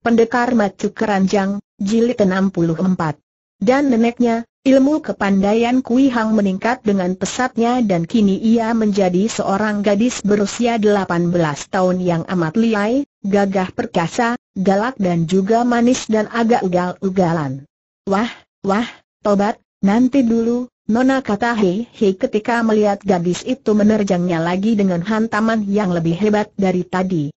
Pendekar Macu Keranjang, Jilid 64. Dan neneknya, ilmu kepandaian Kui Hang meningkat dengan pesatnya dan kini ia menjadi seorang gadis berusia 18 tahun yang amat liai, gagah perkasa, galak dan juga manis dan agak ugal-ugalan. Wah, wah, tobat, nanti dulu, Nona kata Hei Hei ketika melihat gadis itu menerjangnya lagi dengan hantaman yang lebih hebat dari tadi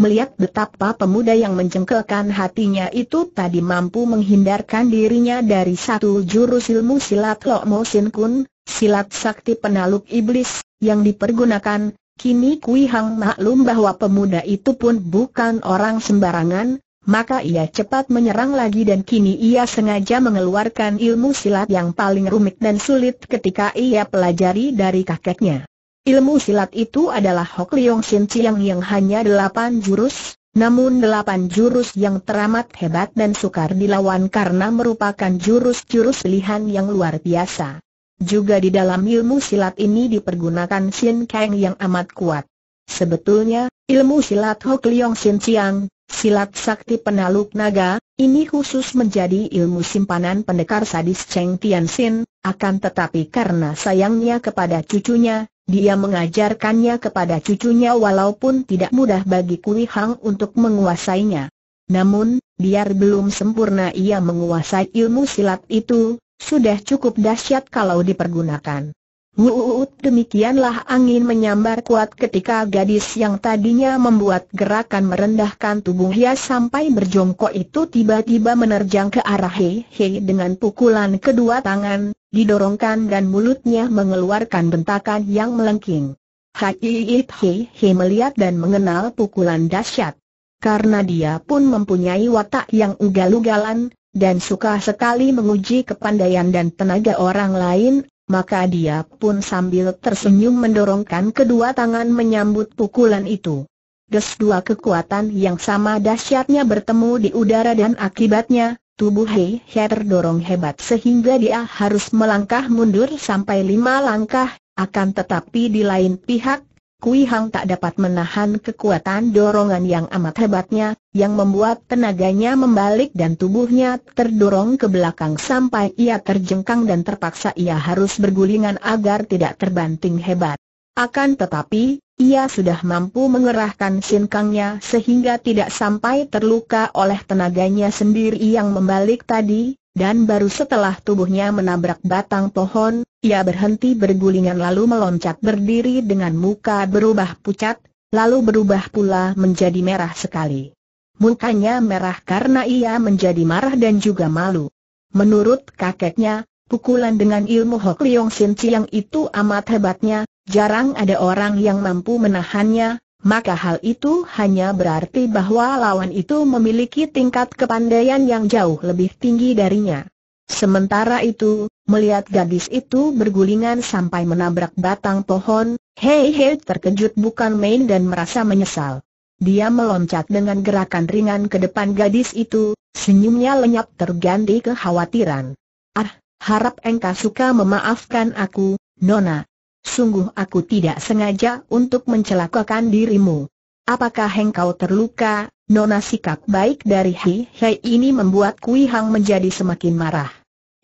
melihat betapa pemuda yang mencengkelkan hatinya itu tadi mampu menghindarkan dirinya dari satu jurus ilmu silat Lok Mo Sin Kun, silat sakti penaluk iblis, yang dipergunakan, kini Kui Hang maklum bahwa pemuda itu pun bukan orang sembarangan, maka ia cepat menyerang lagi dan kini ia sengaja mengeluarkan ilmu silat yang paling rumit dan sulit ketika ia pelajari dari kakeknya. Ilmu silat itu adalah Hok Leong Sin Chiang yang hanya delapan jurus, namun delapan jurus yang teramat hebat dan sukar dilawan karena merupakan jurus-jurus pilihan yang luar biasa. Juga di dalam ilmu silat ini dipergunakan Sin Kang yang amat kuat. Sebetulnya, ilmu silat Hok Leong Sin Chiang, silat sakti penaluk naga, ini khusus menjadi ilmu simpanan pendekar sadis Cheng Tian Sin, akan tetapi karena sayangnya kepada cucunya, dia mengajarkannya kepada cucunya walaupun tidak mudah bagi Kui Hang untuk menguasainya. Namun, biar belum sempurna ia menguasai ilmu silat itu, sudah cukup dahsyat kalau dipergunakan. Wuut demikianlah angin menyambar kuat ketika gadis yang tadinya membuat gerakan merendahkan tubuh hias sampai berjongkok itu tiba-tiba menerjang ke arah He He dengan pukulan kedua tangan, didorongkan dan mulutnya mengeluarkan bentakan yang melengking. Hai He He melihat dan mengenal pukulan dahsyat. Karena dia pun mempunyai watak yang ugal-ugalan, dan suka sekali menguji kepandaian dan tenaga orang lain, maka dia pun sambil tersenyum mendorongkan kedua tangan menyambut pukulan itu. Des dua kekuatan yang sama dahsyatnya bertemu di udara dan akibatnya, tubuh Hei He terdorong hebat sehingga dia harus melangkah mundur sampai lima langkah, akan tetapi di lain pihak, Kui Hang tak dapat menahan kekuatan dorongan yang amat hebatnya, yang membuat tenaganya membalik dan tubuhnya terdorong ke belakang sampai ia terjengkang dan terpaksa ia harus bergulingan agar tidak terbanting hebat. Akan tetapi, ia sudah mampu mengerahkan sinkangnya sehingga tidak sampai terluka oleh tenaganya sendiri yang membalik tadi, dan baru setelah tubuhnya menabrak batang pohon, ia berhenti bergulingan lalu meloncat berdiri dengan muka berubah pucat, lalu berubah pula menjadi merah sekali. Mukanya merah karena ia menjadi marah dan juga malu. Menurut kakeknya, pukulan dengan ilmu Hok Leong Sin Chiang itu amat hebatnya, jarang ada orang yang mampu menahannya, maka hal itu hanya berarti bahwa lawan itu memiliki tingkat kepandaian yang jauh lebih tinggi darinya. Sementara itu, melihat gadis itu bergulingan sampai menabrak batang pohon, Hei Hei terkejut bukan main dan merasa menyesal. Dia meloncat dengan gerakan ringan ke depan gadis itu, senyumnya lenyap terganti kekhawatiran. Ah, harap engkau suka memaafkan aku, Nona, Sungguh aku tidak sengaja untuk mencelakakan dirimu. Apakah engkau terluka, Nona sikap baik dari Hi Hei ini membuat Kui Hang menjadi semakin marah.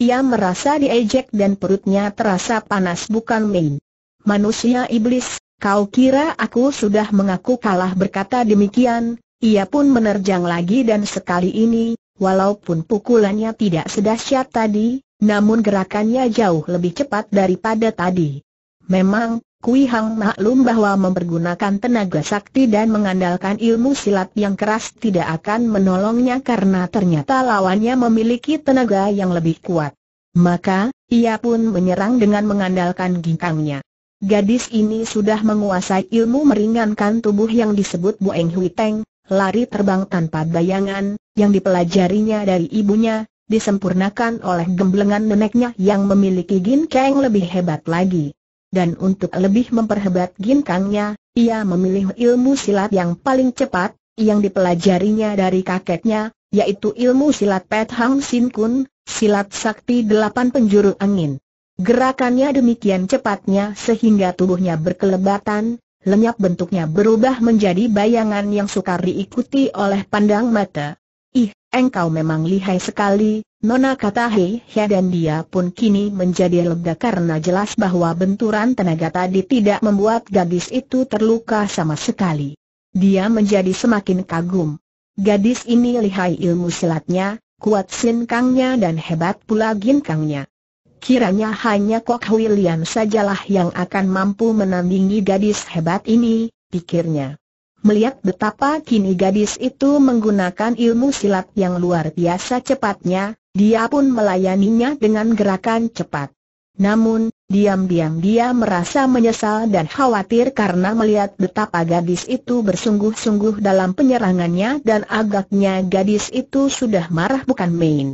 Ia merasa diejek dan perutnya terasa panas bukan main. Manusia iblis, kau kira aku sudah mengaku kalah berkata demikian, ia pun menerjang lagi dan sekali ini, walaupun pukulannya tidak sedahsyat tadi, namun gerakannya jauh lebih cepat daripada tadi. Memang, Kui Hang maklum bahwa mempergunakan tenaga sakti dan mengandalkan ilmu silat yang keras tidak akan menolongnya karena ternyata lawannya memiliki tenaga yang lebih kuat. Maka, ia pun menyerang dengan mengandalkan ginkangnya. Gadis ini sudah menguasai ilmu meringankan tubuh yang disebut Bueng Hui Teng, lari terbang tanpa bayangan, yang dipelajarinya dari ibunya, disempurnakan oleh gemblengan neneknya yang memiliki ginkang lebih hebat lagi dan untuk lebih memperhebat ginkangnya, ia memilih ilmu silat yang paling cepat, yang dipelajarinya dari kakeknya, yaitu ilmu silat Pet Hang Sin Kun, silat sakti delapan penjuru angin. Gerakannya demikian cepatnya sehingga tubuhnya berkelebatan, lenyap bentuknya berubah menjadi bayangan yang sukar diikuti oleh pandang mata engkau memang lihai sekali, Nona kata Hei dan dia pun kini menjadi lega karena jelas bahwa benturan tenaga tadi tidak membuat gadis itu terluka sama sekali. Dia menjadi semakin kagum. Gadis ini lihai ilmu silatnya, kuat sinkangnya dan hebat pula ginkangnya. Kiranya hanya Kok Hui sajalah yang akan mampu menandingi gadis hebat ini, pikirnya melihat betapa kini gadis itu menggunakan ilmu silat yang luar biasa cepatnya, dia pun melayaninya dengan gerakan cepat. Namun, diam-diam dia merasa menyesal dan khawatir karena melihat betapa gadis itu bersungguh-sungguh dalam penyerangannya dan agaknya gadis itu sudah marah bukan main.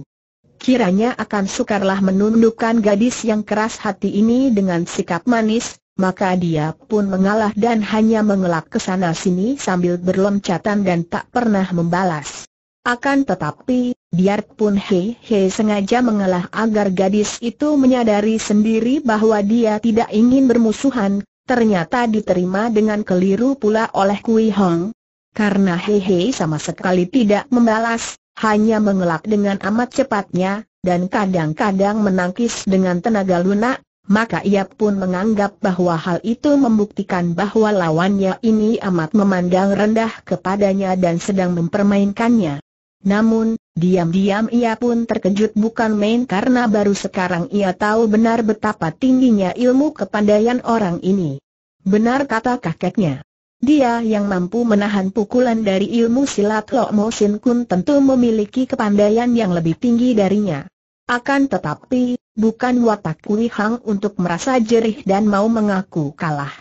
Kiranya akan sukarlah menundukkan gadis yang keras hati ini dengan sikap manis, maka dia pun mengalah dan hanya mengelak ke sana sini sambil berloncatan dan tak pernah membalas. Akan tetapi, biarpun He He sengaja mengalah agar gadis itu menyadari sendiri bahwa dia tidak ingin bermusuhan, ternyata diterima dengan keliru pula oleh Kui Hong. Karena He He sama sekali tidak membalas, hanya mengelak dengan amat cepatnya, dan kadang-kadang menangkis dengan tenaga lunak, maka ia pun menganggap bahwa hal itu membuktikan bahwa lawannya ini amat memandang rendah kepadanya dan sedang mempermainkannya. Namun, diam-diam ia pun terkejut bukan main karena baru sekarang ia tahu benar betapa tingginya ilmu kepandaian orang ini. Benar kata kakeknya. Dia yang mampu menahan pukulan dari ilmu silat Lok Mo Sin Kun tentu memiliki kepandaian yang lebih tinggi darinya. Akan tetapi, bukan watak Kui Hang untuk merasa jerih dan mau mengaku kalah.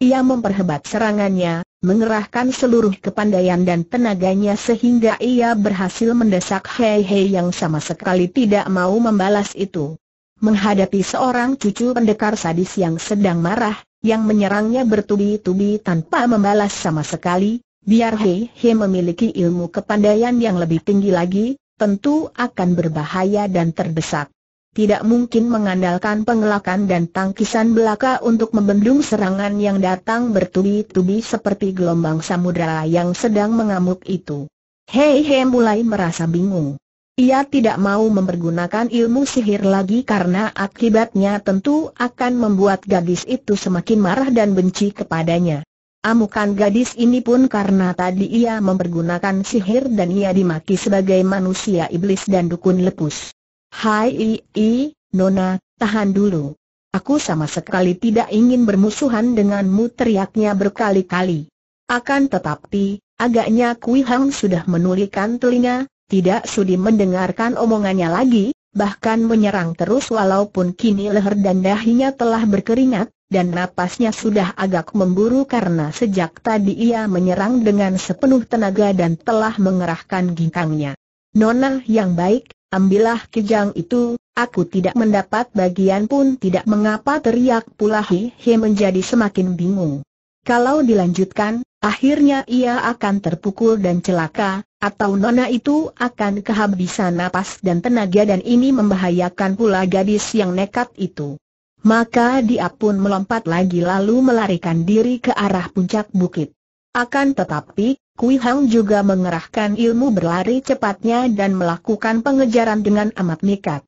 Ia memperhebat serangannya, mengerahkan seluruh kepandaian dan tenaganya sehingga ia berhasil mendesak Hei Hei yang sama sekali tidak mau membalas itu. Menghadapi seorang cucu pendekar sadis yang sedang marah, yang menyerangnya bertubi-tubi tanpa membalas sama sekali, biar Hei Hei memiliki ilmu kepandaian yang lebih tinggi lagi, tentu akan berbahaya dan terdesak. Tidak mungkin mengandalkan pengelakan dan tangkisan belaka untuk membendung serangan yang datang bertubi-tubi seperti gelombang samudera yang sedang mengamuk itu. Hei hei, mulai merasa bingung. Ia tidak mau mempergunakan ilmu sihir lagi karena akibatnya tentu akan membuat gadis itu semakin marah dan benci kepadanya. Amukan gadis ini pun karena tadi ia mempergunakan sihir dan ia dimaki sebagai manusia iblis dan dukun lepus. Hai i, i Nona, tahan dulu. Aku sama sekali tidak ingin bermusuhan denganmu teriaknya berkali-kali. Akan tetapi, agaknya Kui Hang sudah menulikan telinga, tidak sudi mendengarkan omongannya lagi, bahkan menyerang terus walaupun kini leher dan dahinya telah berkeringat, dan napasnya sudah agak memburu karena sejak tadi ia menyerang dengan sepenuh tenaga dan telah mengerahkan ginkangnya. Nona yang baik, ambillah kejang itu, aku tidak mendapat bagian pun tidak mengapa teriak pula Hi He menjadi semakin bingung. Kalau dilanjutkan, akhirnya ia akan terpukul dan celaka, atau Nona itu akan kehabisan napas dan tenaga dan ini membahayakan pula gadis yang nekat itu. Maka dia pun melompat lagi lalu melarikan diri ke arah puncak bukit. Akan tetapi, Kui Hang juga mengerahkan ilmu berlari cepatnya dan melakukan pengejaran dengan amat nekat.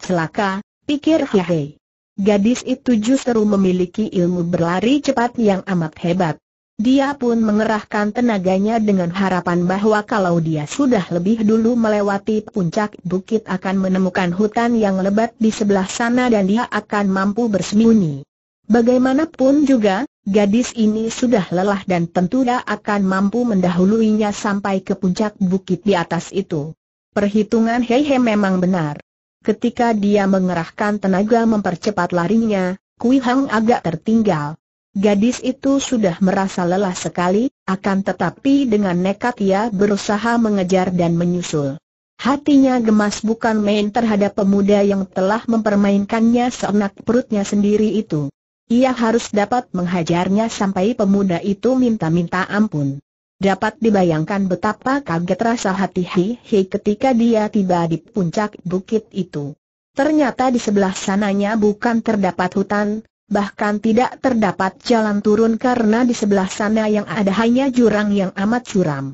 Celaka, pikir Hei. Gadis itu justru memiliki ilmu berlari cepat yang amat hebat. Dia pun mengerahkan tenaganya dengan harapan bahwa kalau dia sudah lebih dulu melewati puncak bukit akan menemukan hutan yang lebat di sebelah sana dan dia akan mampu bersembunyi. Bagaimanapun juga, gadis ini sudah lelah dan tentu dia akan mampu mendahuluinya sampai ke puncak bukit di atas itu. Perhitungan Hei memang benar. Ketika dia mengerahkan tenaga mempercepat larinya, Kui Hang agak tertinggal. Gadis itu sudah merasa lelah sekali, akan tetapi dengan nekat ia berusaha mengejar dan menyusul. Hatinya gemas bukan main terhadap pemuda yang telah mempermainkannya seenak perutnya sendiri itu. Ia harus dapat menghajarnya sampai pemuda itu minta-minta ampun. Dapat dibayangkan betapa kaget rasa hati Hi ketika dia tiba di puncak bukit itu. Ternyata di sebelah sananya bukan terdapat hutan, bahkan tidak terdapat jalan turun karena di sebelah sana yang ada hanya jurang yang amat curam.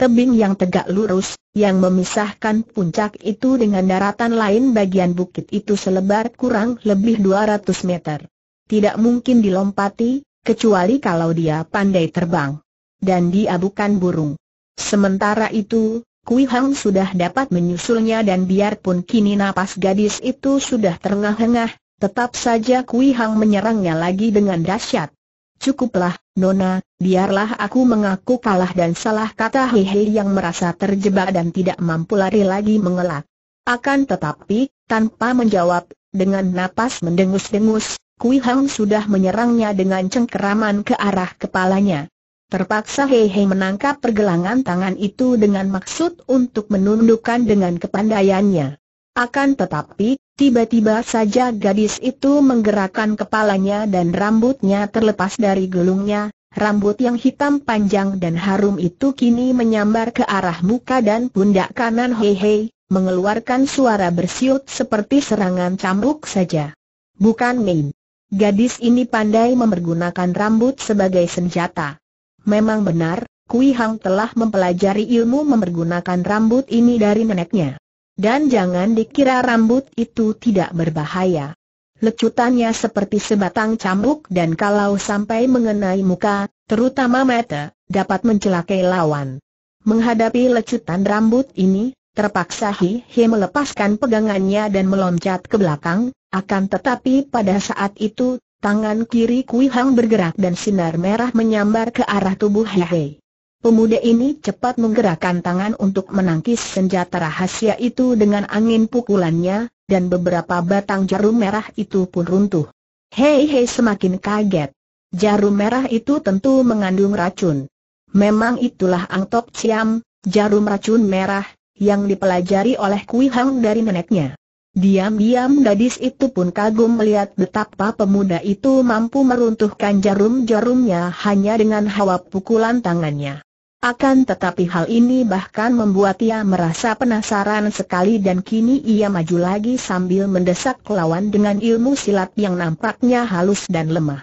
Tebing yang tegak lurus, yang memisahkan puncak itu dengan daratan lain bagian bukit itu selebar kurang lebih 200 meter. Tidak mungkin dilompati, kecuali kalau dia pandai terbang. Dan dia bukan burung. Sementara itu, Kui Hang sudah dapat menyusulnya dan biarpun kini napas gadis itu sudah terengah-engah, Tetap saja Kui Hang menyerangnya lagi dengan dahsyat. Cukuplah, Nona, biarlah aku mengaku kalah dan salah kata Hei Hei yang merasa terjebak dan tidak mampu lari lagi mengelak. Akan tetapi, tanpa menjawab, dengan napas mendengus-dengus, Kui Hang sudah menyerangnya dengan cengkeraman ke arah kepalanya. Terpaksa Hei Hei menangkap pergelangan tangan itu dengan maksud untuk menundukkan dengan kepandaiannya. Akan tetapi, Tiba-tiba saja gadis itu menggerakkan kepalanya dan rambutnya terlepas dari gelungnya, rambut yang hitam panjang dan harum itu kini menyambar ke arah muka dan pundak kanan Hei Hei, mengeluarkan suara bersiut seperti serangan cambuk saja. Bukan main. Gadis ini pandai memergunakan rambut sebagai senjata. Memang benar, Kui Hang telah mempelajari ilmu memergunakan rambut ini dari neneknya. Dan jangan dikira rambut itu tidak berbahaya. Lecutannya seperti sebatang cambuk dan kalau sampai mengenai muka, terutama mata, dapat mencelakai lawan. Menghadapi lecutan rambut ini, terpaksa Hi Hi melepaskan pegangannya dan meloncat ke belakang, akan tetapi pada saat itu, tangan kiri Kui Hang bergerak dan sinar merah menyambar ke arah tubuh Hi Hi. Pemuda ini cepat menggerakkan tangan untuk menangkis senjata rahasia itu dengan angin pukulannya, dan beberapa batang jarum merah itu pun runtuh. Hei hei semakin kaget. Jarum merah itu tentu mengandung racun. Memang itulah Tok ciam, jarum racun merah, yang dipelajari oleh Kui Hang dari neneknya. Diam-diam gadis itu pun kagum melihat betapa pemuda itu mampu meruntuhkan jarum-jarumnya hanya dengan hawa pukulan tangannya. Akan tetapi hal ini bahkan membuat ia merasa penasaran sekali dan kini ia maju lagi sambil mendesak lawan dengan ilmu silat yang nampaknya halus dan lemah.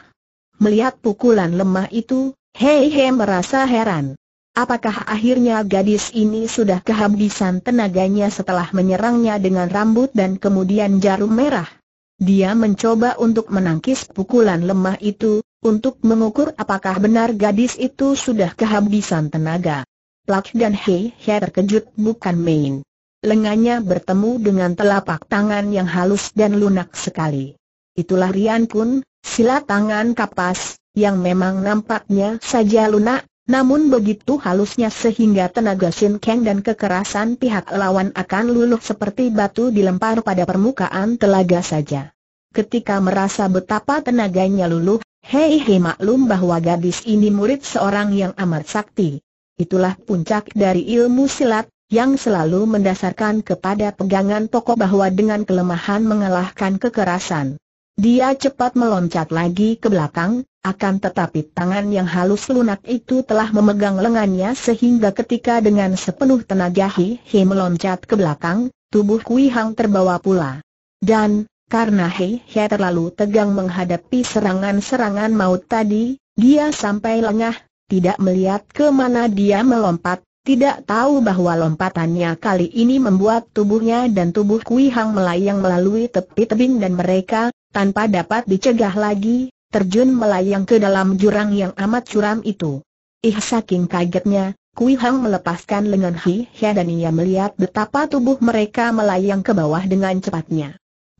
Melihat pukulan lemah itu, Hei He merasa heran. Apakah akhirnya gadis ini sudah kehabisan tenaganya setelah menyerangnya dengan rambut dan kemudian jarum merah? Dia mencoba untuk menangkis pukulan lemah itu, untuk mengukur apakah benar gadis itu sudah kehabisan tenaga. Plak dan Hei He terkejut bukan main. Lengannya bertemu dengan telapak tangan yang halus dan lunak sekali. Itulah Rian Kun, sila tangan kapas, yang memang nampaknya saja lunak, namun begitu halusnya sehingga tenaga Shin Kang dan kekerasan pihak lawan akan luluh seperti batu dilempar pada permukaan telaga saja. Ketika merasa betapa tenaganya luluh, Hei Hei maklum bahwa gadis ini murid seorang yang amat sakti. Itulah puncak dari ilmu silat, yang selalu mendasarkan kepada pegangan pokok bahwa dengan kelemahan mengalahkan kekerasan. Dia cepat meloncat lagi ke belakang, akan tetapi tangan yang halus lunak itu telah memegang lengannya sehingga ketika dengan sepenuh tenaga Hei hei meloncat ke belakang, tubuh Kui Hang terbawa pula. Dan, karena Hehe He terlalu tegang menghadapi serangan-serangan maut tadi, dia sampai lengah, tidak melihat ke mana dia melompat, tidak tahu bahwa lompatannya kali ini membuat tubuhnya dan tubuh Kui Hang melayang melalui tepi tebing dan mereka, tanpa dapat dicegah lagi, terjun melayang ke dalam jurang yang amat curam itu. Ih saking kagetnya, Kui Hang melepaskan lengan Hi Hia dan ia melihat betapa tubuh mereka melayang ke bawah dengan cepatnya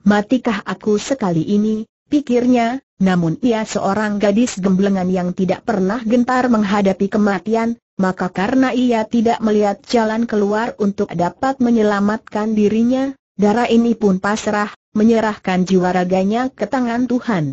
matikah aku sekali ini, pikirnya, namun ia seorang gadis gemblengan yang tidak pernah gentar menghadapi kematian, maka karena ia tidak melihat jalan keluar untuk dapat menyelamatkan dirinya, darah ini pun pasrah, menyerahkan jiwa raganya ke tangan Tuhan.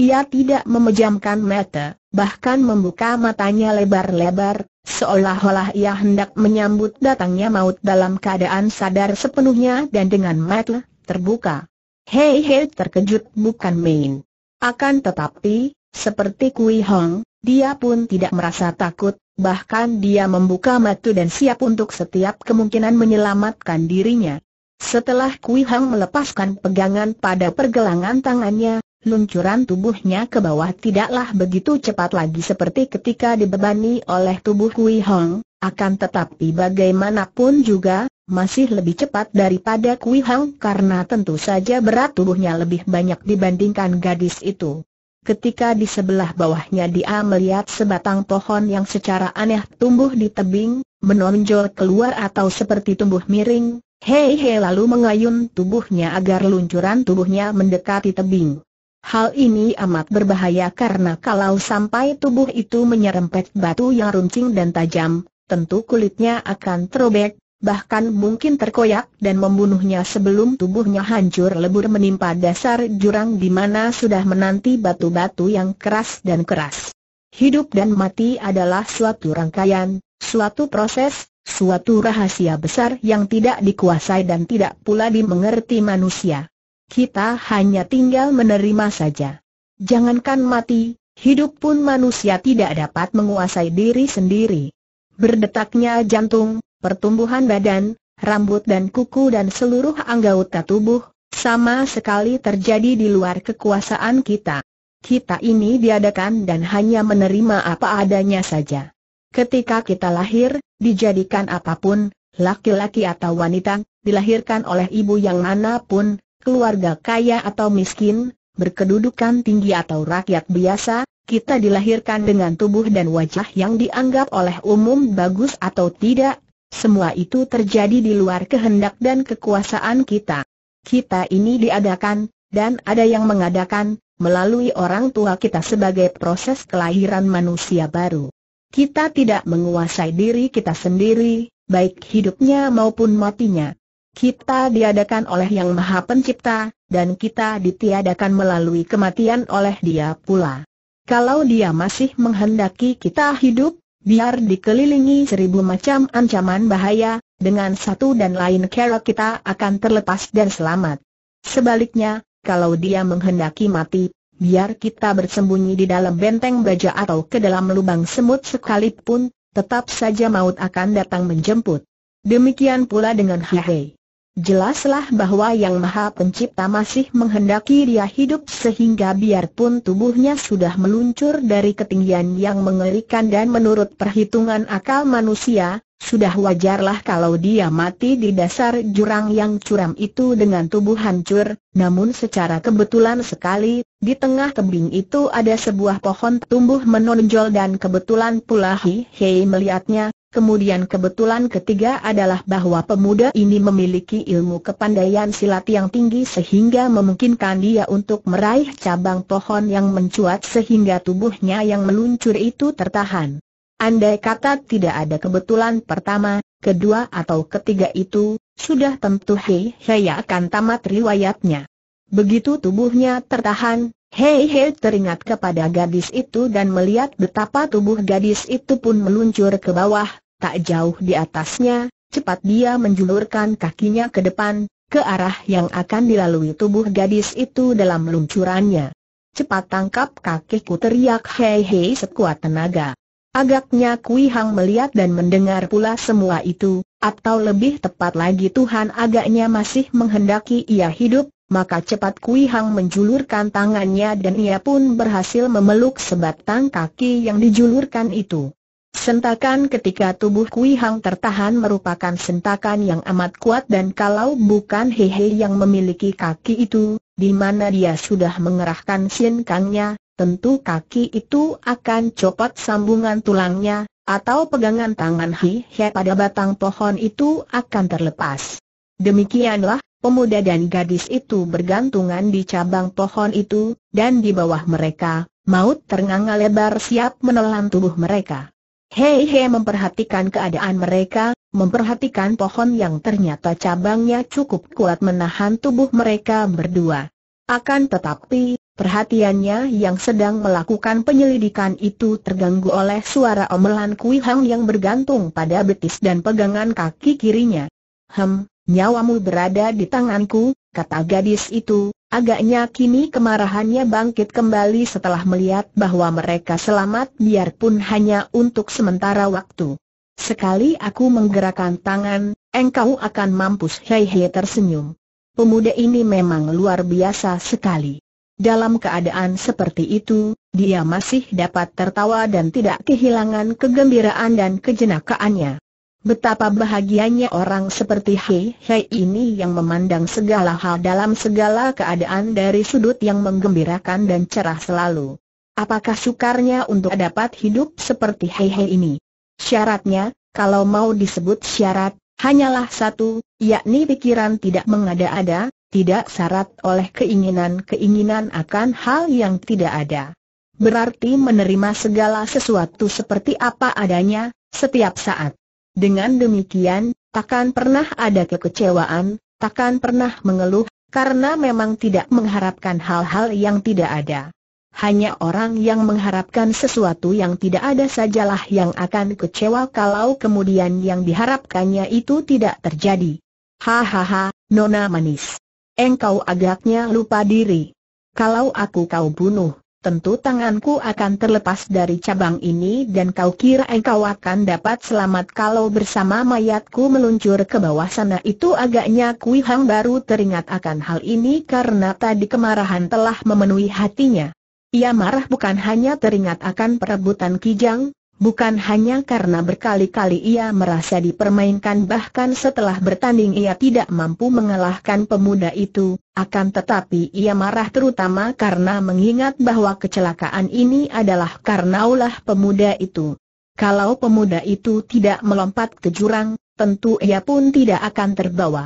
Ia tidak memejamkan mata, bahkan membuka matanya lebar-lebar, seolah-olah ia hendak menyambut datangnya maut dalam keadaan sadar sepenuhnya dan dengan mata terbuka. Hei Hei terkejut bukan main. Akan tetapi, seperti Kui Hong, dia pun tidak merasa takut, bahkan dia membuka mata dan siap untuk setiap kemungkinan menyelamatkan dirinya. Setelah Kui Hong melepaskan pegangan pada pergelangan tangannya, luncuran tubuhnya ke bawah tidaklah begitu cepat lagi seperti ketika dibebani oleh tubuh Kui Hong. akan tetapi bagaimanapun juga, masih lebih cepat daripada Kui Hang karena tentu saja berat tubuhnya lebih banyak dibandingkan gadis itu. Ketika di sebelah bawahnya dia melihat sebatang pohon yang secara aneh tumbuh di tebing, menonjol keluar atau seperti tumbuh miring, hei hei lalu mengayun tubuhnya agar luncuran tubuhnya mendekati tebing. Hal ini amat berbahaya karena kalau sampai tubuh itu menyerempet batu yang runcing dan tajam, tentu kulitnya akan terobek, bahkan mungkin terkoyak dan membunuhnya sebelum tubuhnya hancur lebur menimpa dasar jurang di mana sudah menanti batu-batu yang keras dan keras. Hidup dan mati adalah suatu rangkaian, suatu proses, suatu rahasia besar yang tidak dikuasai dan tidak pula dimengerti manusia. Kita hanya tinggal menerima saja. Jangankan mati, hidup pun manusia tidak dapat menguasai diri sendiri. Berdetaknya jantung, pertumbuhan badan, rambut dan kuku dan seluruh anggota tubuh, sama sekali terjadi di luar kekuasaan kita. Kita ini diadakan dan hanya menerima apa adanya saja. Ketika kita lahir, dijadikan apapun, laki-laki atau wanita, dilahirkan oleh ibu yang mana pun, keluarga kaya atau miskin, berkedudukan tinggi atau rakyat biasa, kita dilahirkan dengan tubuh dan wajah yang dianggap oleh umum bagus atau tidak, semua itu terjadi di luar kehendak dan kekuasaan kita. Kita ini diadakan, dan ada yang mengadakan, melalui orang tua kita sebagai proses kelahiran manusia baru. Kita tidak menguasai diri kita sendiri, baik hidupnya maupun matinya. Kita diadakan oleh Yang Maha Pencipta, dan kita ditiadakan melalui kematian oleh Dia pula. Kalau Dia masih menghendaki kita hidup, biar dikelilingi seribu macam ancaman bahaya, dengan satu dan lain cara kita akan terlepas dan selamat. Sebaliknya, kalau dia menghendaki mati, biar kita bersembunyi di dalam benteng baja atau ke dalam lubang semut sekalipun, tetap saja maut akan datang menjemput. Demikian pula dengan Hihei. Jelaslah bahwa Yang Maha Pencipta masih menghendaki dia hidup sehingga biarpun tubuhnya sudah meluncur dari ketinggian yang mengerikan dan menurut perhitungan akal manusia, sudah wajarlah kalau dia mati di dasar jurang yang curam itu dengan tubuh hancur, namun secara kebetulan sekali, di tengah tebing itu ada sebuah pohon tumbuh menonjol dan kebetulan pula Hi Hei melihatnya, Kemudian kebetulan ketiga adalah bahwa pemuda ini memiliki ilmu kepandaian silat yang tinggi sehingga memungkinkan dia untuk meraih cabang pohon yang mencuat sehingga tubuhnya yang meluncur itu tertahan. Andai kata tidak ada kebetulan pertama, kedua atau ketiga itu, sudah tentu Hei Hei akan tamat riwayatnya. Begitu tubuhnya tertahan, Hei Hei teringat kepada gadis itu dan melihat betapa tubuh gadis itu pun meluncur ke bawah, tak jauh di atasnya, cepat dia menjulurkan kakinya ke depan, ke arah yang akan dilalui tubuh gadis itu dalam luncurannya. Cepat tangkap kakiku teriak Hei Hei sekuat tenaga. Agaknya Kui Hang melihat dan mendengar pula semua itu, atau lebih tepat lagi Tuhan agaknya masih menghendaki ia hidup, maka cepat Kui Hang menjulurkan tangannya dan ia pun berhasil memeluk sebatang kaki yang dijulurkan itu. Sentakan ketika tubuh Kui Hang tertahan merupakan sentakan yang amat kuat dan kalau bukan Hehe yang memiliki kaki itu, di mana dia sudah mengerahkan Sien Kangnya, tentu kaki itu akan copot sambungan tulangnya, atau pegangan tangan Hehe pada batang pohon itu akan terlepas. Demikianlah Pemuda dan gadis itu bergantungan di cabang pohon itu, dan di bawah mereka, maut ternganga lebar siap menelan tubuh mereka. Hei Hei memperhatikan keadaan mereka, memperhatikan pohon yang ternyata cabangnya cukup kuat menahan tubuh mereka berdua. Akan tetapi, perhatiannya yang sedang melakukan penyelidikan itu terganggu oleh suara omelan Kui Hang yang bergantung pada betis dan pegangan kaki kirinya. Hem, Nyawamu berada di tanganku, kata gadis itu, agaknya kini kemarahannya bangkit kembali setelah melihat bahwa mereka selamat biarpun hanya untuk sementara waktu. Sekali aku menggerakkan tangan, engkau akan mampus Hei Hei tersenyum. Pemuda ini memang luar biasa sekali. Dalam keadaan seperti itu, dia masih dapat tertawa dan tidak kehilangan kegembiraan dan kejenakaannya. Betapa bahagianya orang seperti Hei Hei ini yang memandang segala hal dalam segala keadaan dari sudut yang menggembirakan dan cerah selalu. Apakah sukarnya untuk dapat hidup seperti Hei Hei ini? Syaratnya, kalau mau disebut syarat, hanyalah satu, yakni pikiran tidak mengada-ada, tidak syarat oleh keinginan-keinginan akan hal yang tidak ada. Berarti menerima segala sesuatu seperti apa adanya, setiap saat. Dengan demikian, takkan pernah ada kekecewaan, takkan pernah mengeluh, karena memang tidak mengharapkan hal-hal yang tidak ada. Hanya orang yang mengharapkan sesuatu yang tidak ada sajalah yang akan kecewa kalau kemudian yang diharapkannya itu tidak terjadi. Hahaha, Nona manis. Engkau agaknya lupa diri. Kalau aku kau bunuh, tentu tanganku akan terlepas dari cabang ini dan kau kira engkau akan dapat selamat kalau bersama mayatku meluncur ke bawah sana itu agaknya Kui Hang baru teringat akan hal ini karena tadi kemarahan telah memenuhi hatinya. Ia marah bukan hanya teringat akan perebutan Kijang, Bukan hanya karena berkali-kali ia merasa dipermainkan bahkan setelah bertanding ia tidak mampu mengalahkan pemuda itu, akan tetapi ia marah terutama karena mengingat bahwa kecelakaan ini adalah karena ulah pemuda itu. Kalau pemuda itu tidak melompat ke jurang, tentu ia pun tidak akan terbawa.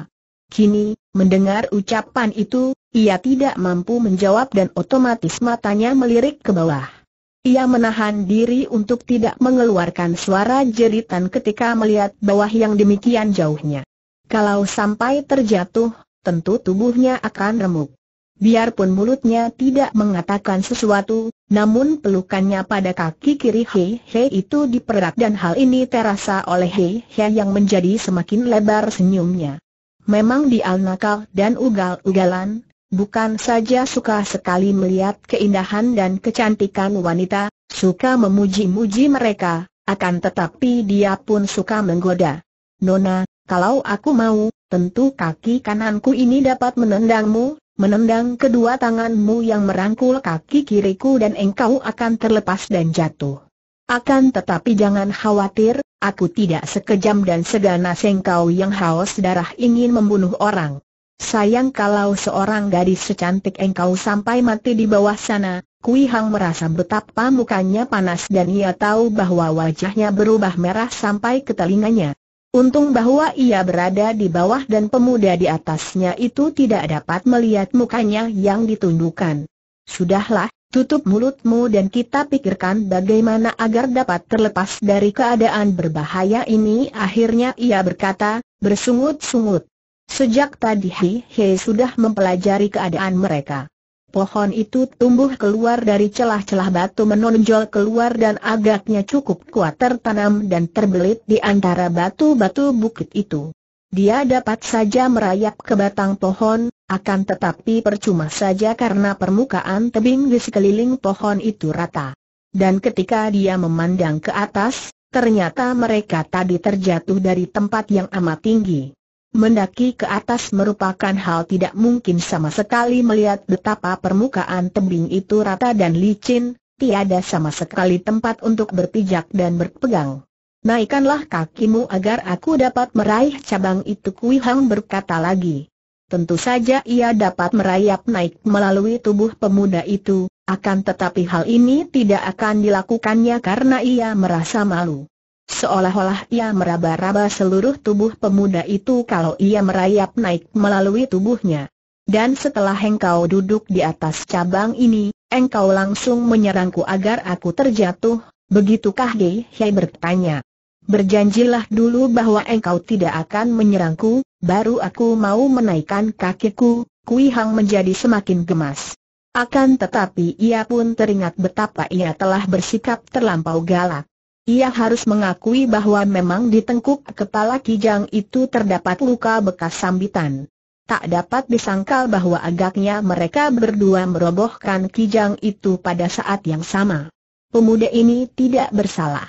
Kini, mendengar ucapan itu, ia tidak mampu menjawab dan otomatis matanya melirik ke bawah. Ia menahan diri untuk tidak mengeluarkan suara jeritan ketika melihat bawah yang demikian jauhnya. Kalau sampai terjatuh, tentu tubuhnya akan remuk. Biarpun mulutnya tidak mengatakan sesuatu, namun pelukannya pada kaki kiri Hei Hei itu diperat dan hal ini terasa oleh Hei Hei yang menjadi semakin lebar senyumnya. Memang di nakal dan ugal-ugalan, Bukan saja suka sekali melihat keindahan dan kecantikan wanita, suka memuji-muji mereka, akan tetapi dia pun suka menggoda. Nona, kalau aku mau, tentu kaki kananku ini dapat menendangmu, menendang kedua tanganmu yang merangkul kaki kiriku dan engkau akan terlepas dan jatuh. Akan tetapi jangan khawatir, aku tidak sekejam dan seganas engkau yang haus darah ingin membunuh orang. Sayang kalau seorang gadis secantik engkau sampai mati di bawah sana, Kui Hang merasa betapa mukanya panas dan ia tahu bahwa wajahnya berubah merah sampai ke telinganya. Untung bahwa ia berada di bawah dan pemuda di atasnya itu tidak dapat melihat mukanya yang ditundukkan. Sudahlah, tutup mulutmu dan kita pikirkan bagaimana agar dapat terlepas dari keadaan berbahaya ini. Akhirnya ia berkata, bersungut-sungut. Sejak tadi Hei Hei sudah mempelajari keadaan mereka. Pohon itu tumbuh keluar dari celah-celah batu menonjol keluar dan agaknya cukup kuat tertanam dan terbelit di antara batu-batu bukit itu. Dia dapat saja merayap ke batang pohon, akan tetapi percuma saja karena permukaan tebing di sekeliling pohon itu rata. Dan ketika dia memandang ke atas, ternyata mereka tadi terjatuh dari tempat yang amat tinggi. Mendaki ke atas merupakan hal tidak mungkin sama sekali melihat betapa permukaan tebing itu rata dan licin, tiada sama sekali tempat untuk berpijak dan berpegang. Naikkanlah kakimu agar aku dapat meraih cabang itu Kui Hang berkata lagi. Tentu saja ia dapat merayap naik melalui tubuh pemuda itu, akan tetapi hal ini tidak akan dilakukannya karena ia merasa malu. Seolah-olah ia meraba-raba seluruh tubuh pemuda itu kalau ia merayap naik melalui tubuhnya. Dan setelah engkau duduk di atas cabang ini, engkau langsung menyerangku agar aku terjatuh, begitukah Ge Hei bertanya. Berjanjilah dulu bahwa engkau tidak akan menyerangku, baru aku mau menaikkan kakiku, Kui Hang menjadi semakin gemas. Akan tetapi ia pun teringat betapa ia telah bersikap terlampau galak. Ia harus mengakui bahwa memang di tengkuk kepala Kijang itu terdapat luka bekas sambitan. Tak dapat disangkal bahwa agaknya mereka berdua merobohkan Kijang itu pada saat yang sama. Pemuda ini tidak bersalah.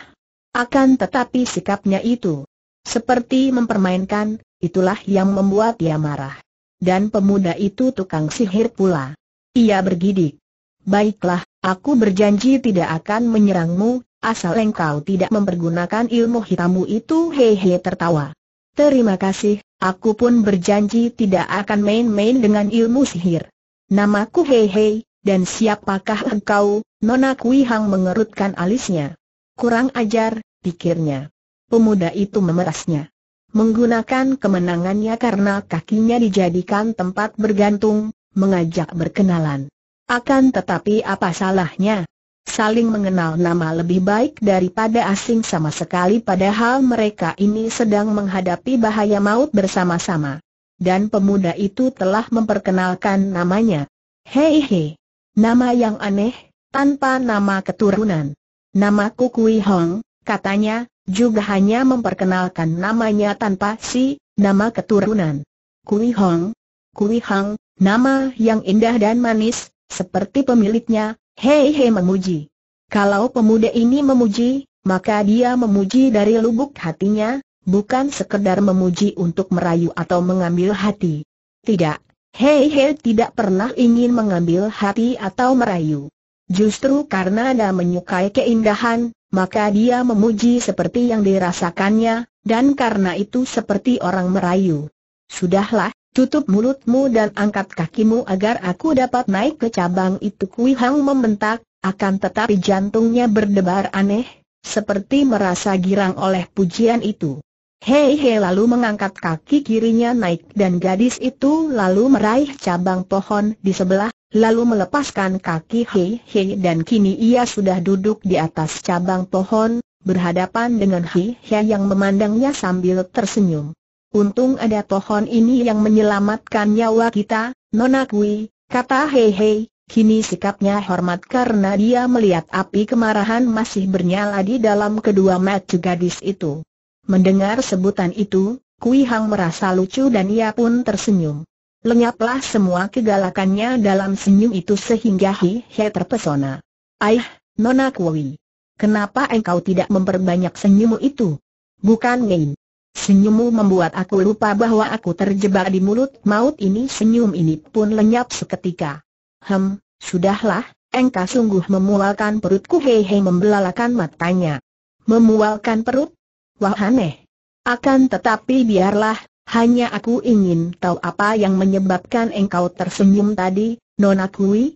Akan tetapi sikapnya itu seperti mempermainkan, itulah yang membuat ia marah. Dan pemuda itu tukang sihir pula. Ia bergidik. Baiklah, aku berjanji tidak akan menyerangmu, asal engkau tidak mempergunakan ilmu hitammu itu hehe tertawa. Terima kasih, aku pun berjanji tidak akan main-main dengan ilmu sihir. Namaku hehe, dan siapakah engkau, Nona Kui Hang mengerutkan alisnya. Kurang ajar, pikirnya. Pemuda itu memerasnya. Menggunakan kemenangannya karena kakinya dijadikan tempat bergantung, mengajak berkenalan. Akan tetapi apa salahnya, saling mengenal nama lebih baik daripada asing sama sekali padahal mereka ini sedang menghadapi bahaya maut bersama-sama. Dan pemuda itu telah memperkenalkan namanya. Hei hei, nama yang aneh, tanpa nama keturunan. Namaku Kui Hong, katanya, juga hanya memperkenalkan namanya tanpa si, nama keturunan. Kui Hong, Kui Hong, nama yang indah dan manis, seperti pemiliknya, Hei Hei memuji. Kalau pemuda ini memuji, maka dia memuji dari lubuk hatinya, bukan sekedar memuji untuk merayu atau mengambil hati. Tidak, Hei Hei tidak pernah ingin mengambil hati atau merayu. Justru karena dia menyukai keindahan, maka dia memuji seperti yang dirasakannya, dan karena itu seperti orang merayu. Sudahlah, Tutup mulutmu dan angkat kakimu agar aku dapat naik ke cabang itu Kui Hang membentak, akan tetapi jantungnya berdebar aneh, seperti merasa girang oleh pujian itu. Hei hei lalu mengangkat kaki kirinya naik dan gadis itu lalu meraih cabang pohon di sebelah, lalu melepaskan kaki hei hei dan kini ia sudah duduk di atas cabang pohon, berhadapan dengan hei hei yang memandangnya sambil tersenyum. Untung ada pohon ini yang menyelamatkan nyawa kita, Nona Kui, kata Hei Hei, kini sikapnya hormat karena dia melihat api kemarahan masih bernyala di dalam kedua mata gadis itu. Mendengar sebutan itu, Kui Hang merasa lucu dan ia pun tersenyum. Lenyaplah semua kegalakannya dalam senyum itu sehingga Hei Hei terpesona. Aih, Nona Kui, kenapa engkau tidak memperbanyak senyummu itu? Bukan main." Senyummu membuat aku lupa bahwa aku terjebak di mulut maut ini Senyum ini pun lenyap seketika Hem, sudahlah, engkau sungguh memualkan perutku Hehe membelalakan matanya Memualkan perut? Wah aneh Akan tetapi biarlah, hanya aku ingin tahu apa yang menyebabkan engkau tersenyum tadi, Nona Kui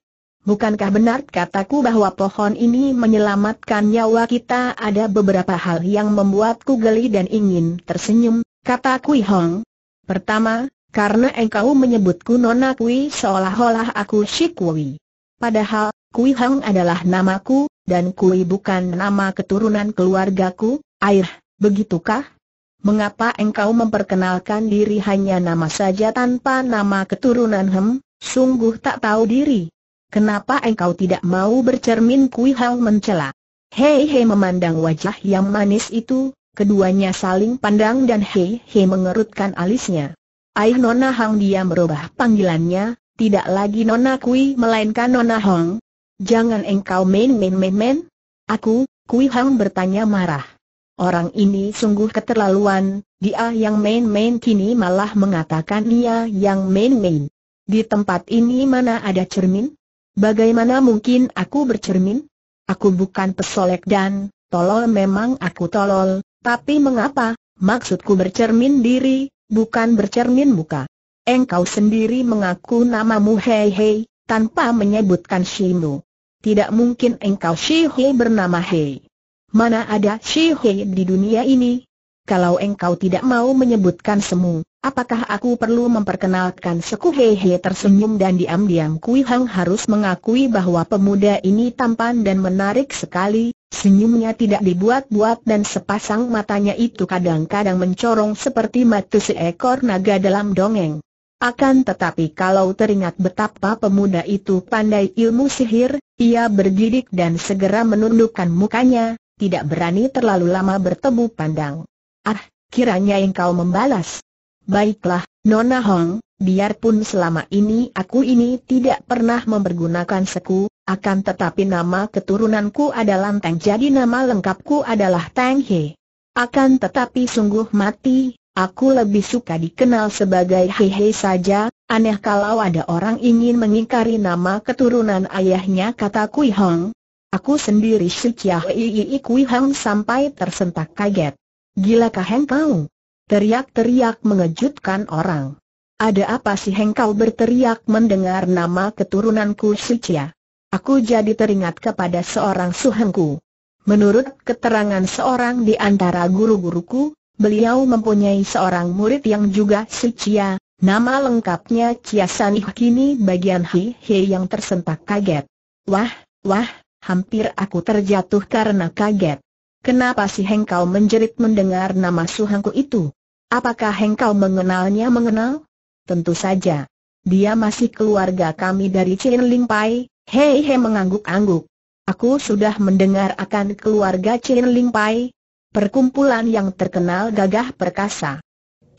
bukankah benar kataku bahwa pohon ini menyelamatkan nyawa kita ada beberapa hal yang membuatku geli dan ingin tersenyum, kata Kui Hong. Pertama, karena engkau menyebutku Nona Kui seolah-olah aku Si Kui. Padahal, Kui Hong adalah namaku, dan Kui bukan nama keturunan keluargaku, air, begitukah? Mengapa engkau memperkenalkan diri hanya nama saja tanpa nama keturunan Hem? Sungguh tak tahu diri. Kenapa engkau tidak mau bercermin Kui Hau mencela? Hei Hei memandang wajah yang manis itu, keduanya saling pandang dan Hei Hei mengerutkan alisnya. Aih Nona Hong dia merubah panggilannya, tidak lagi Nona Kui melainkan Nona Hong. Jangan engkau main-main-main-main. Aku, Kui Hang bertanya marah. Orang ini sungguh keterlaluan, dia yang main-main kini malah mengatakan dia yang main-main. Di tempat ini mana ada cermin? Bagaimana mungkin aku bercermin? Aku bukan pesolek dan tolol memang aku tolol, tapi mengapa? Maksudku bercermin diri, bukan bercermin muka. Engkau sendiri mengaku namamu Hei Hei, tanpa menyebutkan Shimu. Tidak mungkin engkau Shi bernama Hei. Mana ada Shi di dunia ini, kalau engkau tidak mau menyebutkan semu, apakah aku perlu memperkenalkan Seku Hehe tersenyum dan diam-diam Kui Hang harus mengakui bahwa pemuda ini tampan dan menarik sekali, senyumnya tidak dibuat-buat dan sepasang matanya itu kadang-kadang mencorong seperti mata seekor naga dalam dongeng. Akan tetapi kalau teringat betapa pemuda itu pandai ilmu sihir, ia bergidik dan segera menundukkan mukanya, tidak berani terlalu lama bertemu pandang. Ah, kiranya engkau membalas. Baiklah, Nona Hong, biarpun selama ini aku ini tidak pernah mempergunakan seku, akan tetapi nama keturunanku adalah Tang, jadi nama lengkapku adalah Tang He. Akan tetapi sungguh mati, aku lebih suka dikenal sebagai He He saja, aneh kalau ada orang ingin mengingkari nama keturunan ayahnya kata Kui Hong. Aku sendiri si Chia Hei Kui Hong sampai tersentak kaget. Gila Heng hengkau? Teriak-teriak mengejutkan orang. Ada apa sih hengkau berteriak mendengar nama keturunanku Sucia? Aku jadi teringat kepada seorang suhengku. Menurut keterangan seorang di antara guru-guruku, beliau mempunyai seorang murid yang juga Sucia, nama lengkapnya Ciasanih kini bagian Hi Hi yang tersentak kaget. Wah, wah, hampir aku terjatuh karena kaget. Kenapa si Hengkau menjerit mendengar nama Suhangku itu? Apakah Hengkau mengenalnya mengenal? Tentu saja. Dia masih keluarga kami dari Chin Ling Pai, Hei hei, mengangguk-angguk. Aku sudah mendengar akan keluarga Chin Ling Pai, perkumpulan yang terkenal gagah perkasa.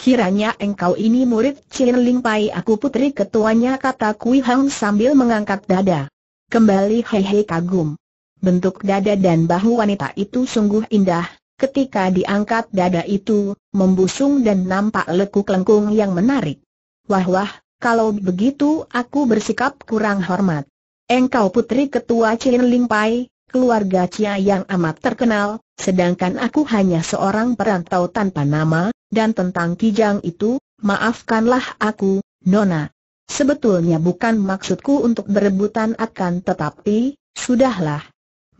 Kiranya engkau ini murid Chin Ling Pai aku putri ketuanya kata Kui Hang sambil mengangkat dada. Kembali Hei Hei kagum. Bentuk dada dan bahu wanita itu sungguh indah, ketika diangkat dada itu, membusung dan nampak lekuk-lengkung yang menarik. Wah-wah, kalau begitu aku bersikap kurang hormat. Engkau putri ketua Chin Ling Pai, keluarga Cia yang amat terkenal, sedangkan aku hanya seorang perantau tanpa nama, dan tentang Kijang itu, maafkanlah aku, Nona. Sebetulnya bukan maksudku untuk berebutan akan tetapi, sudahlah,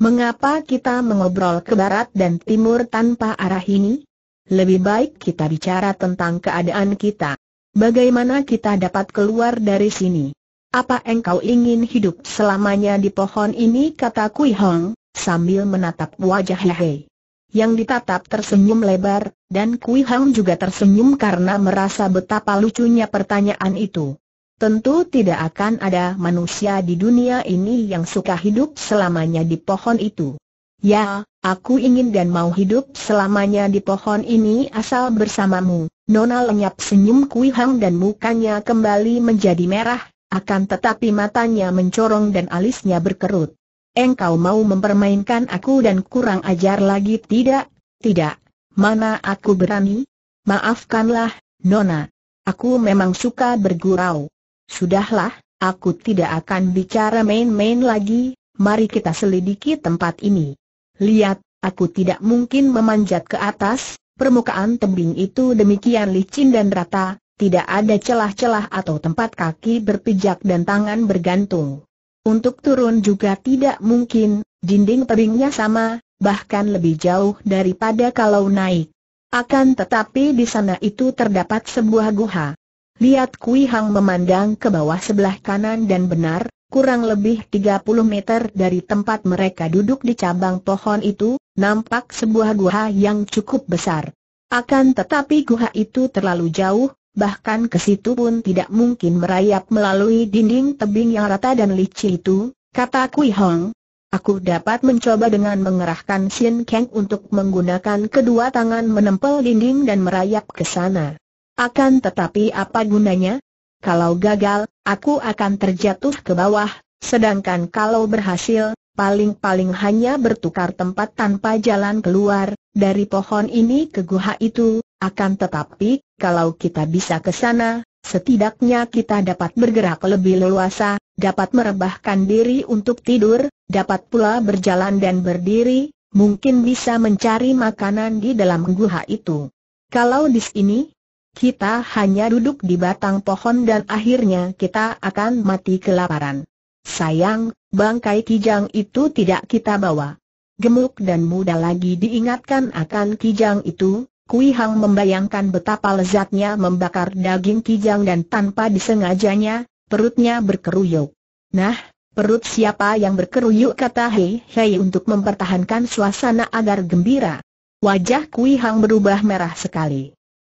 Mengapa kita mengobrol ke barat dan timur tanpa arah ini? Lebih baik kita bicara tentang keadaan kita. Bagaimana kita dapat keluar dari sini? Apa engkau ingin hidup selamanya di pohon ini? kata Kui Hong, sambil menatap wajah Lehe. Yang ditatap tersenyum lebar, dan Kui Hong juga tersenyum karena merasa betapa lucunya pertanyaan itu. Tentu tidak akan ada manusia di dunia ini yang suka hidup selamanya di pohon itu. Ya, aku ingin dan mau hidup selamanya di pohon ini asal bersamamu. Nona lenyap senyum Kui Hang dan mukanya kembali menjadi merah, akan tetapi matanya mencorong dan alisnya berkerut. Engkau mau mempermainkan aku dan kurang ajar lagi tidak? Tidak. Mana aku berani? Maafkanlah, Nona. Aku memang suka bergurau. Sudahlah, aku tidak akan bicara main-main lagi, mari kita selidiki tempat ini. Lihat, aku tidak mungkin memanjat ke atas, permukaan tebing itu demikian licin dan rata, tidak ada celah-celah atau tempat kaki berpijak dan tangan bergantung. Untuk turun juga tidak mungkin, dinding tebingnya sama, bahkan lebih jauh daripada kalau naik. Akan tetapi di sana itu terdapat sebuah guha. Lihat Kui Hang memandang ke bawah sebelah kanan dan benar, kurang lebih 30 meter dari tempat mereka duduk di cabang pohon itu, nampak sebuah gua yang cukup besar. Akan tetapi gua itu terlalu jauh, bahkan ke situ pun tidak mungkin merayap melalui dinding tebing yang rata dan licin itu, kata Kui Hong. Aku dapat mencoba dengan mengerahkan Shin Kang untuk menggunakan kedua tangan menempel dinding dan merayap ke sana. Akan tetapi apa gunanya? Kalau gagal, aku akan terjatuh ke bawah, sedangkan kalau berhasil, paling-paling hanya bertukar tempat tanpa jalan keluar, dari pohon ini ke guha itu, akan tetapi, kalau kita bisa ke sana, setidaknya kita dapat bergerak lebih leluasa, dapat merebahkan diri untuk tidur, dapat pula berjalan dan berdiri, mungkin bisa mencari makanan di dalam guha itu. Kalau di sini, kita hanya duduk di batang pohon dan akhirnya kita akan mati kelaparan. Sayang, bangkai kijang itu tidak kita bawa. Gemuk dan muda lagi diingatkan akan kijang itu, Kui Hang membayangkan betapa lezatnya membakar daging kijang dan tanpa disengajanya, perutnya berkeruyuk. Nah, perut siapa yang berkeruyuk kata Hei Hei untuk mempertahankan suasana agar gembira. Wajah Kui Hang berubah merah sekali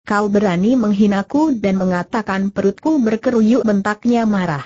kau berani menghinaku dan mengatakan perutku berkeruyuk bentaknya marah.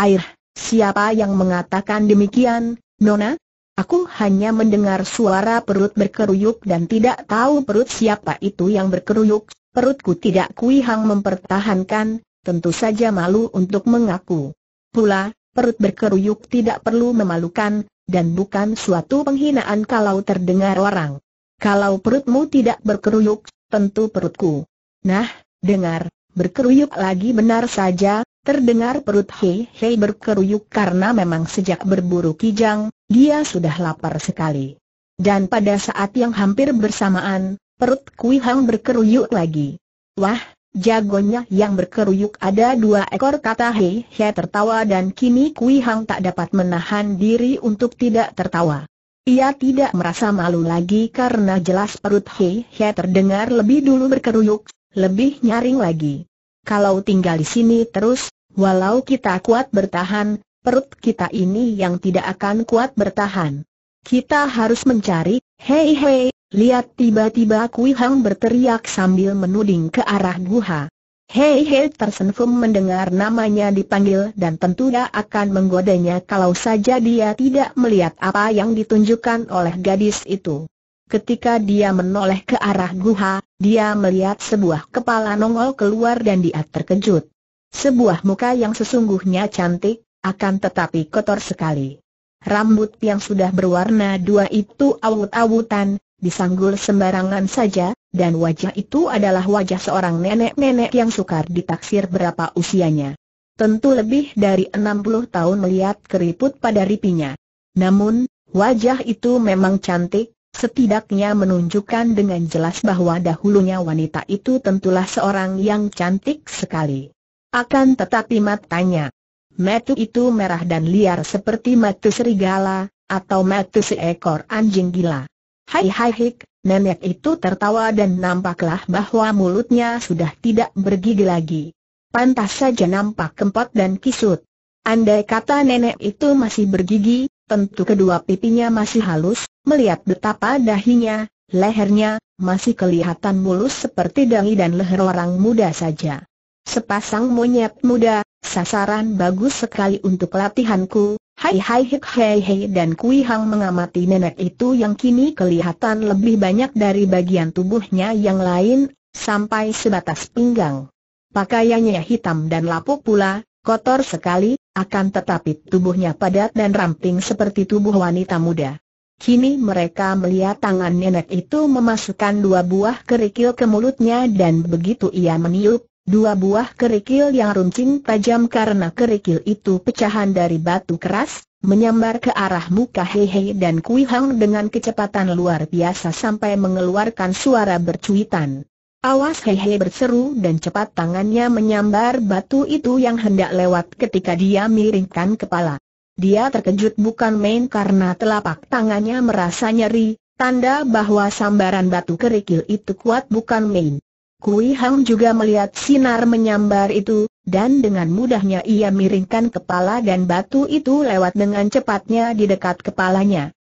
Air, siapa yang mengatakan demikian, Nona? Aku hanya mendengar suara perut berkeruyuk dan tidak tahu perut siapa itu yang berkeruyuk, perutku tidak kuihang mempertahankan, tentu saja malu untuk mengaku. Pula, perut berkeruyuk tidak perlu memalukan, dan bukan suatu penghinaan kalau terdengar orang. Kalau perutmu tidak berkeruyuk, tentu perutku. Nah, dengar, berkeruyuk lagi benar saja, terdengar perut Hei Hei berkeruyuk karena memang sejak berburu kijang, dia sudah lapar sekali. Dan pada saat yang hampir bersamaan, perut Kui Hang berkeruyuk lagi. Wah, jagonya yang berkeruyuk ada dua ekor kata Hei Hei tertawa dan kini Kui Hang tak dapat menahan diri untuk tidak tertawa. Ia tidak merasa malu lagi karena jelas perut Hei Hei terdengar lebih dulu berkeruyuk, lebih nyaring lagi. Kalau tinggal di sini terus, walau kita kuat bertahan, perut kita ini yang tidak akan kuat bertahan. Kita harus mencari, hei hei, lihat tiba-tiba Kui Hang berteriak sambil menuding ke arah Guha. Hei hei tersenfum mendengar namanya dipanggil dan tentu dia akan menggodanya kalau saja dia tidak melihat apa yang ditunjukkan oleh gadis itu. Ketika dia menoleh ke arah guha, dia melihat sebuah kepala nongol keluar dan dia terkejut. Sebuah muka yang sesungguhnya cantik, akan tetapi kotor sekali. Rambut yang sudah berwarna dua itu awut-awutan, disanggul sembarangan saja, dan wajah itu adalah wajah seorang nenek-nenek yang sukar ditaksir berapa usianya. Tentu lebih dari 60 tahun melihat keriput pada ripinya. Namun, wajah itu memang cantik, setidaknya menunjukkan dengan jelas bahwa dahulunya wanita itu tentulah seorang yang cantik sekali. Akan tetapi matanya, metu itu merah dan liar seperti metu serigala, atau metu seekor anjing gila. Hai hai hik, nenek itu tertawa dan nampaklah bahwa mulutnya sudah tidak bergigi lagi. Pantas saja nampak kempot dan kisut. Andai kata nenek itu masih bergigi, Tentu kedua pipinya masih halus, melihat betapa dahinya, lehernya, masih kelihatan mulus seperti dahi dan leher orang muda saja. Sepasang monyet muda, sasaran bagus sekali untuk latihanku, hai hai hik hei hei dan Kui Hang mengamati nenek itu yang kini kelihatan lebih banyak dari bagian tubuhnya yang lain, sampai sebatas pinggang. Pakaiannya hitam dan lapuk pula, kotor sekali, akan tetapi tubuhnya padat dan ramping seperti tubuh wanita muda. Kini mereka melihat tangan nenek itu memasukkan dua buah kerikil ke mulutnya dan begitu ia meniup, dua buah kerikil yang runcing tajam karena kerikil itu pecahan dari batu keras, menyambar ke arah muka Hehe dan Kuihang dengan kecepatan luar biasa sampai mengeluarkan suara bercuitan. Awas hehe berseru dan cepat tangannya menyambar batu itu yang hendak lewat ketika dia miringkan kepala. Dia terkejut bukan main karena telapak tangannya merasa nyeri, tanda bahwa sambaran batu kerikil itu kuat bukan main. Kui Hang juga melihat sinar menyambar itu, dan dengan mudahnya ia miringkan kepala dan batu itu lewat dengan cepatnya di dekat kepalanya.